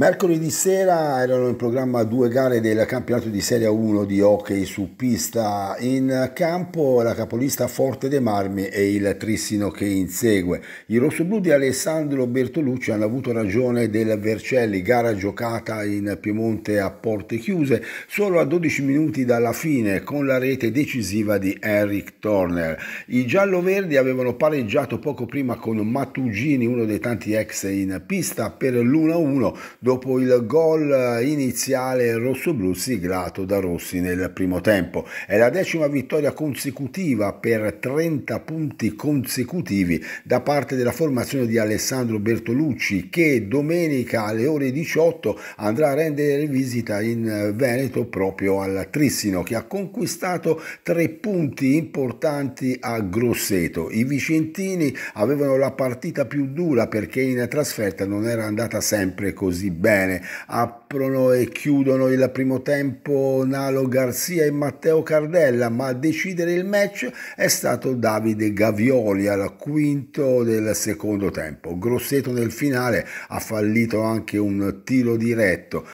Mercoledì sera erano in programma due gare del campionato di Serie 1 di hockey su pista. In campo la capolista Forte De Marmi e il Trissino che insegue. I rossoblù di Alessandro Bertolucci hanno avuto ragione del Vercelli, gara giocata in Piemonte a porte chiuse, solo a 12 minuti dalla fine con la rete decisiva di Eric Turner. I giallo-verdi avevano pareggiato poco prima con Mattugini, uno dei tanti ex in pista, per l'1-1 dopo il gol iniziale rossoblu siglato da Rossi nel primo tempo. È la decima vittoria consecutiva per 30 punti consecutivi da parte della formazione di Alessandro Bertolucci che domenica alle ore 18 andrà a rendere visita in Veneto proprio al Trissino che ha conquistato tre punti importanti a Grosseto. I vicentini avevano la partita più dura perché in trasferta non era andata sempre così partiti bene. Aprono e chiudono il primo tempo Nalo Garzia e Matteo Cardella, ma a decidere il match è stato Davide Gavioli al quinto del secondo tempo. Grosseto nel finale ha fallito anche un tiro diretto.